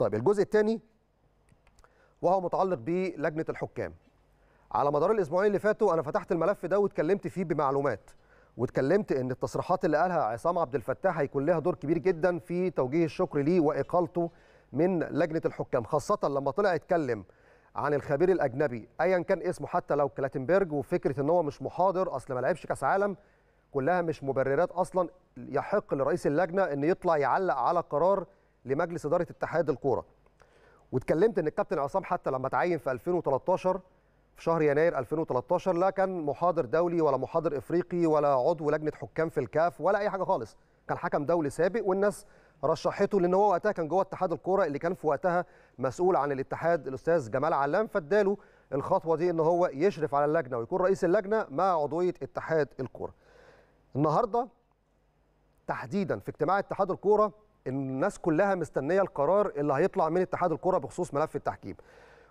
طيب الجزء الثاني وهو متعلق بلجنه الحكام على مدار الاسبوعين اللي فاتوا انا فتحت الملف ده واتكلمت فيه بمعلومات واتكلمت ان التصريحات اللي قالها عصام عبد الفتاح هيكون لها دور كبير جدا في توجيه الشكر ليه واقالته من لجنه الحكام خاصه لما طلع يتكلم عن الخبير الاجنبي ايا كان اسمه حتى لو كلاتنبرج وفكره ان هو مش محاضر اصل ما لعبش كاس عالم كلها مش مبررات اصلا يحق لرئيس اللجنه ان يطلع يعلق على قرار لمجلس اداره اتحاد الكوره واتكلمت ان الكابتن عصام حتى لما تعين في 2013 في شهر يناير 2013 لا كان محاضر دولي ولا محاضر افريقي ولا عضو لجنه حكام في الكاف ولا اي حاجه خالص كان حكم دولي سابق والناس رشحته لان هو وقتها كان جوه اتحاد الكوره اللي كان في وقتها مسؤول عن الاتحاد الاستاذ جمال علام فاداله الخطوه دي ان هو يشرف على اللجنه ويكون رئيس اللجنه مع عضويه اتحاد الكوره النهارده تحديدا في اجتماع اتحاد الكوره الناس كلها مستنيه القرار اللي هيطلع من اتحاد الكره بخصوص ملف التحكيم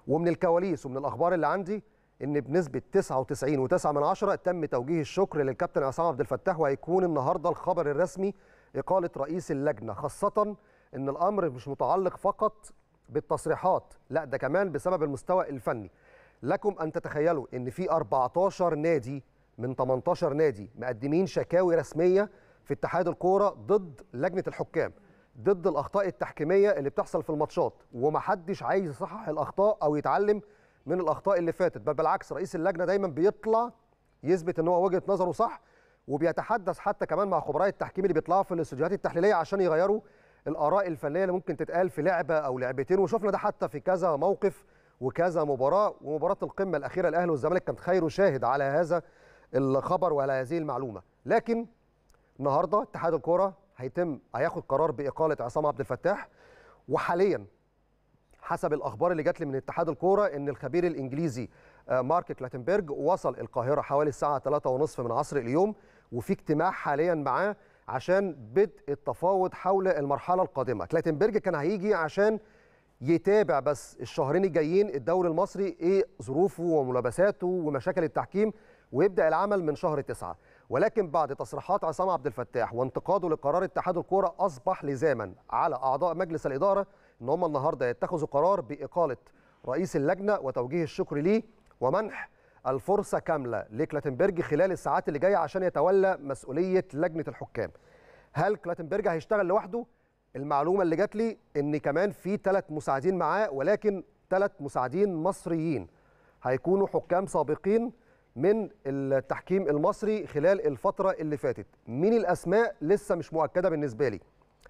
ومن الكواليس ومن الاخبار اللي عندي ان بنسبه 99.9 تم توجيه الشكر للكابتن عصام عبد الفتاح وهيكون النهارده الخبر الرسمي اقاله رئيس اللجنه خاصه ان الامر مش متعلق فقط بالتصريحات لا ده كمان بسبب المستوى الفني لكم ان تتخيلوا ان في 14 نادي من 18 نادي مقدمين شكاوي رسميه في اتحاد الكوره ضد لجنه الحكام ضد الاخطاء التحكيميه اللي بتحصل في الماتشات ومحدش عايز يصحح الاخطاء او يتعلم من الاخطاء اللي فاتت بل بالعكس رئيس اللجنه دايما بيطلع يثبت ان هو وجهه نظره صح وبيتحدث حتى كمان مع خبراء التحكيم اللي بيطلعوا في الاستديوهات التحليليه عشان يغيروا الاراء الفنيه اللي ممكن تتقال في لعبه او لعبتين وشفنا ده حتى في كذا موقف وكذا مباراه ومباراه القمه الاخيره الاهلي والزمالك كانت خير شاهد على هذا الخبر وعلى هذه المعلومه لكن النهارده اتحاد الكوره هيتم هياخد قرار باقاله عصام عبد الفتاح وحاليا حسب الاخبار اللي جات لي من اتحاد الكوره ان الخبير الانجليزي آه، مارك كلاتنبرج وصل القاهره حوالي الساعه 3:30 من عصر اليوم وفي اجتماع حاليا معاه عشان بدء التفاوض حول المرحله القادمه كلاتنبرج كان هيجي عشان يتابع بس الشهرين الجايين الدوري المصري ايه ظروفه وملابساته ومشاكل التحكيم ويبدا العمل من شهر تسعة ولكن بعد تصريحات عصام عبد الفتاح وانتقاده لقرار اتحاد الكوره اصبح لزاما على اعضاء مجلس الاداره ان هم النهارده يتخذوا قرار باقاله رئيس اللجنه وتوجيه الشكر ليه ومنح الفرصه كامله لكلاتنبرج خلال الساعات اللي جايه عشان يتولى مسؤوليه لجنه الحكام. هل كلاتنبرج هيشتغل لوحده؟ المعلومه اللي جات لي ان كمان في ثلاث مساعدين معاه ولكن ثلاث مساعدين مصريين هيكونوا حكام سابقين من التحكيم المصري خلال الفتره اللي فاتت مين الاسماء لسه مش مؤكده بالنسبه لي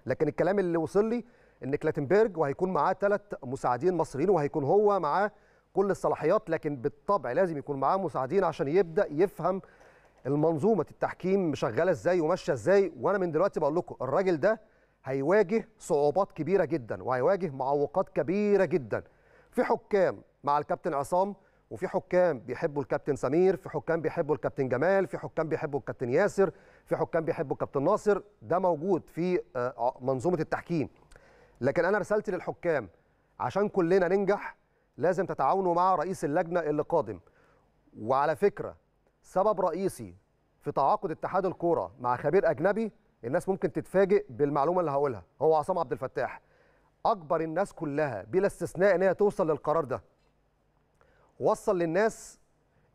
لكن الكلام اللي وصل لي ان كلاتنبرج وهيكون معاه ثلاث مساعدين مصريين وهيكون هو معاه كل الصلاحيات لكن بالطبع لازم يكون معاه مساعدين عشان يبدا يفهم المنظومه التحكيم مشغله ازاي وماشيه ازاي وانا من دلوقتي بقول لكم الراجل ده هيواجه صعوبات كبيره جدا وهيواجه معوقات كبيره جدا في حكام مع الكابتن عصام وفي حكام بيحبوا الكابتن سمير في حكام بيحبوا الكابتن جمال في حكام بيحبوا الكابتن ياسر في حكام بيحبوا الكابتن ناصر ده موجود في آه، آه، منظومه التحكيم لكن انا رسالتي للحكام عشان كلنا ننجح لازم تتعاونوا مع رئيس اللجنه اللي قادم وعلى فكره سبب رئيسي في تعاقد اتحاد الكوره مع خبير اجنبي الناس ممكن تتفاجئ بالمعلومه اللي هقولها هو عصام عبد الفتاح اكبر الناس كلها بلا استثناء ان هي توصل للقرار ده وصل للناس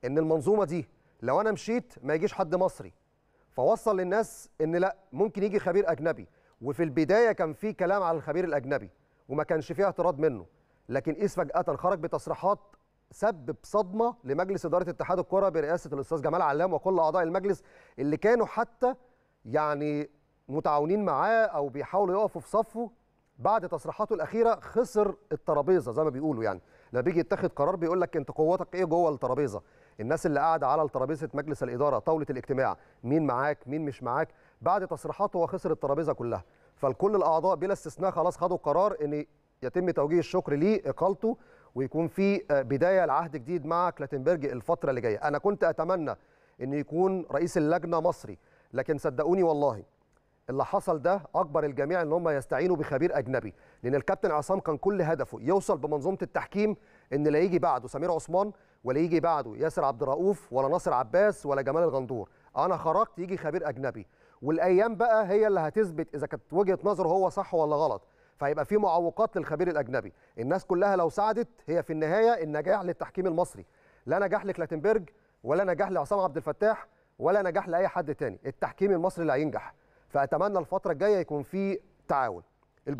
ان المنظومه دي لو انا مشيت ما يجيش حد مصري فوصل للناس ان لا ممكن يجي خبير اجنبي وفي البدايه كان في كلام على الخبير الاجنبي وما كانش فيه اعتراض منه لكن قيس فجاه خرج بتصريحات سبب صدمه لمجلس اداره اتحاد الكره برئاسه الاستاذ جمال علام وكل اعضاء المجلس اللي كانوا حتى يعني متعاونين معاه او بيحاولوا يقفوا في صفه بعد تصريحاته الاخيره خسر الترابيزه زي ما بيقولوا يعني لما بيجي يتخذ قرار بيقول لك انت قوتك ايه جوه الترابيزه الناس اللي قاعده على الترابيزه مجلس الاداره طاوله الاجتماع مين معاك مين مش معاك بعد تصريحاته هو خسر الترابيزه كلها فالكل الاعضاء بلا استثناء خلاص خدوا قرار ان يتم توجيه الشكر ليه اقالته ويكون في آه، بدايه لعهد جديد مع كلاتنبرج الفتره اللي جايه انا كنت اتمنى ان يكون رئيس اللجنه مصري لكن صدقوني والله اللي حصل ده اجبر الجميع ان هم يستعينوا بخبير اجنبي لان الكابتن عصام كان كل هدفه يوصل بمنظومه التحكيم ان لا يجي بعده سمير عثمان ولا يجي بعده ياسر عبد الرؤوف ولا ناصر عباس ولا جمال الغندور انا خرجت يجي خبير اجنبي والايام بقى هي اللي هتثبت اذا كانت وجهه نظره هو صح ولا غلط فهيبقى في معوقات للخبير الاجنبي الناس كلها لو ساعدت هي في النهايه النجاح للتحكيم المصري لا نجاح لكلاتنبرج ولا نجاح لعصام عبد الفتاح ولا نجاح لاي حد تاني التحكيم المصري اللي هينجح فاتمنى الفتره الجايه يكون في تعاون